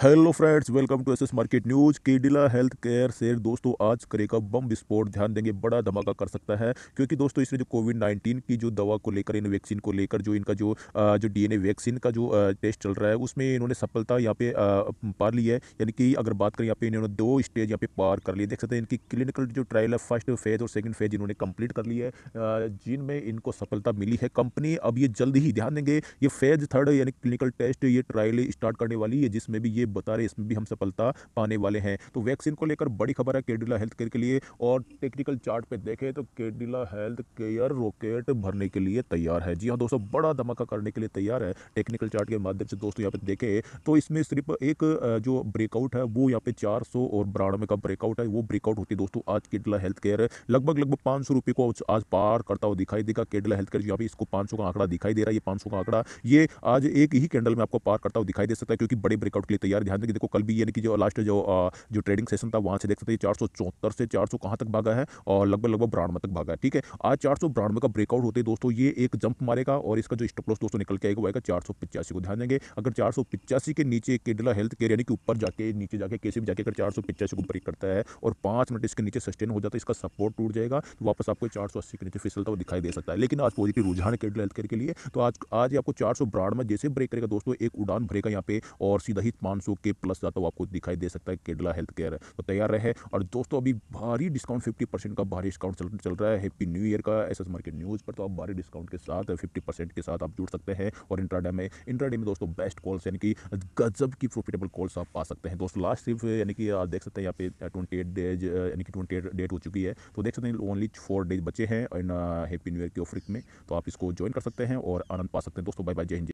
hello friends welcome to SS market news Cadila health care share दोस्तों आज करेगा बम विस्फोट ध्यान देंगे बड़ा धमाका कर सकता है क्योंकि दोस्तों इसने जो कोविड 19 की जो दवा को लेकर इन वैक्सीन को लेकर जो इनका जो जो डीएनए वैक्सीन का जो टेस्ट चल रहा है उसमें इन्होंने सफलता यहाँ पे पा ली है यानी कि अगर बात करें यहाँ पे इन्होंने दो स्टेज यहाँ पे पार कर लिए देख सकते हैं इनकी क्लिनिकल जो ट्रायल है फर्स्ट फेज और सेकेंड फेज इन्होंने कंप्लीट कर ली है जिनमें इनको सफलता मिली है कंपनी अब ये जल्द ही ध्यान देंगे ये फेज थर्ड यानी क्लिनिकल टेस्ट ये ट्रायल स्टार्ट करने वाली है जिसमें भी ये ये बता रहे इसमें भी हम सफलता पाने वाले हैं तो वैक्सीन को लेकर बड़ी खबर है केडिला हेल्थ केयर के लिए और टेक्निकल चार्ट पे देखें तो केडिला हेल्थ केयर रॉकेट भरने के लिए तैयार है जी हाँ दोस्तों बड़ा धमाका करने के लिए तैयार है टेक्निकल चार्ट के माध्यम से दोस्तों यहाँ पे देखें तो इसमें सिर्फ एक जो ब्रेकआउट है वो यहाँ पे चार और बानवे का ब्रेकआउट है वो ब्रेकआउट होती है दोस्तों आज केडिला हेल्थ केयर लगभग लगभग पाँच सौ को आज पार करता हुआ दिखाई देगा केडिला हेल्थ केयर यहाँ पे इसको पाँच का आंकड़ा दिखाई दे रहा है ये पाँच का आंकड़ा ये आज एक ही कैंडल में आपको पार करता हुआ दिखाई दे सकता है क्योंकि बड़े ब्रेकआउट के लिए यार ध्यान देखिए देखो कल भी यानी कि जो लास्ट जो जो ट्रेडिंग सेशन था वहाँ से देख सकते हैं चार सौ चौहत्तर से चार सौ कहाँ तक भागा है और लगभग लगभग ब्रांडवे तक भागा है ठीक है आज चार सौ ब्रांडवे का ब्रेकआउट होते हैं दोस्तों ये एक जंप मारेगा और इसका जो स्टॉप लॉस दोस्तों निकल के आएगा वो आएगा चार सौ पिचासी को ध्यान देंगे अगर चार सौ पिचासी के नीचे केडला हेल्थ केयर यानी कि ऊपर जाके नीचे जाके कैसे भी जाके अगर चार सौ पिचासी को ब्रेक करता है और पाँच मिनट इसके नीचे सस्टेन हो जाता है इसका सपोर्ट टूट जाएगा तो वापस आपको चार सौ अस्सी के नीचे फिसलता तो हुआ दिखाई दे सकता है लेकिन आज पॉजिटिव रुझान केडला हेल्थ केयर के लिए तो आज आज आपको चार सौ ब्रांड में जैसे ब्रेक करेगा दोस्तों एक उड़ान भरेगा यहाँ पे और सीधा ही पाँच सौ के प्लस जाता हुआ आपको दिखाई दे सकता है केडला हेल्थ केयर तो तैयार रहे और दोस्तों अभी भारी डिस्काउंट फिफ्टी परसेंट का भारी डिस्काउंट चल, चल रहा है हैप्पी न्यू ईयर का एस मार्केट न्यूज़ पर तो आप भारी डिस्काउंट के साथ फिफ्टी परसेंट के साथ आप जुड़ सकते हैं और इंट्राडे में इंट्राडे में दोस्तों बेस्ट कॉल्स यानी कि गजब की प्रॉफिटेबल कॉल्स आप पा सकते हैं दोस्तों लास्ट सिर्फ यानी कि आप देख सकते हैं यहाँ पे ट्वेंटी डेज यानी कि ट्वेंटी डेट हो चुकी है तो देख सकते हैं ओनली फोर डेज बचे हैं इन हैप्पी न्यू ईयर के ऑफरिक में तो आप इसको ज्वाइन कर सकते हैं और आनंद पा सकते हैं दोस्तों बाय बाय जय हिंद